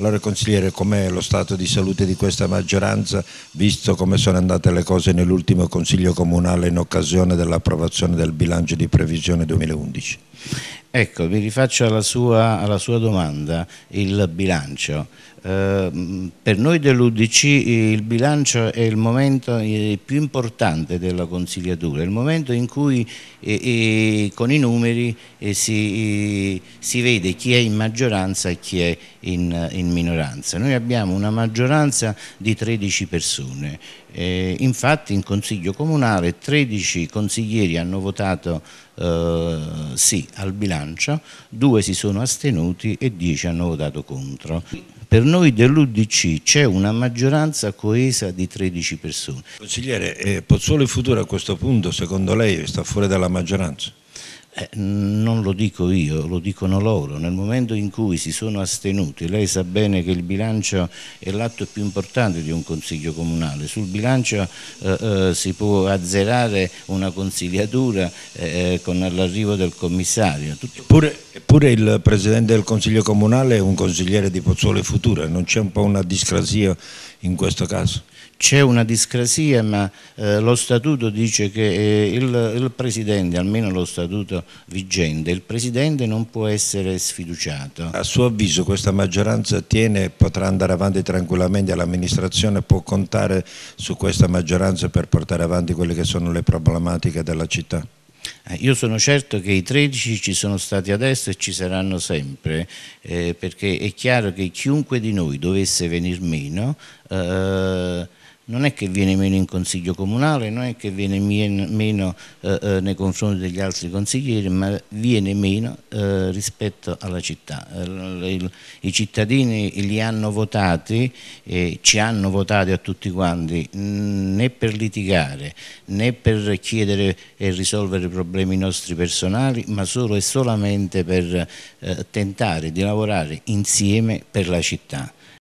Allora consigliere, com'è lo stato di salute di questa maggioranza, visto come sono andate le cose nell'ultimo Consiglio Comunale in occasione dell'approvazione del bilancio di previsione 2011? Ecco, vi rifaccio alla sua, alla sua domanda, il bilancio. Eh, per noi dell'Udc il bilancio è il momento più importante della consigliatura, il momento in cui eh, eh, con i numeri si si vede chi è in maggioranza e chi è in, in minoranza. Noi abbiamo una maggioranza di 13 persone, eh, infatti in Consiglio Comunale 13 consiglieri hanno votato eh, sì al bilancio, 2 si sono astenuti e 10 hanno votato contro. Per noi dell'Udc c'è una maggioranza coesa di 13 persone. Consigliere, eh, Pozzolo in futuro a questo punto secondo lei sta fuori dalla maggioranza? Eh, non lo dico io, lo dicono loro. Nel momento in cui si sono astenuti, lei sa bene che il bilancio è l'atto più importante di un consiglio comunale. Sul bilancio eh, eh, si può azzerare una consigliatura eh, eh, con l'arrivo del commissario. Tutto... Pure Eppure il Presidente del Consiglio Comunale è un consigliere di Pozzuoli Futura, non c'è un po' una discrasia in questo caso? C'è una discrasia ma eh, lo statuto dice che eh, il, il, Presidente, almeno lo statuto vigente, il Presidente non può essere sfiduciato. A suo avviso questa maggioranza tiene e potrà andare avanti tranquillamente l'amministrazione, può contare su questa maggioranza per portare avanti quelle che sono le problematiche della città? Eh, io sono certo che i 13 ci sono stati adesso e ci saranno sempre, eh, perché è chiaro che chiunque di noi dovesse venir meno, eh, non è che viene meno in consiglio comunale, non è che viene meno eh, eh, nei confronti degli altri consiglieri, ma viene meno eh, rispetto alla città. Eh, I cittadini li hanno votati, eh, ci hanno votati a tutti quanti, né per litigare, né per chiedere e risolvere problemi nostri personali, ma solo e solamente per eh, tentare di lavorare insieme per la città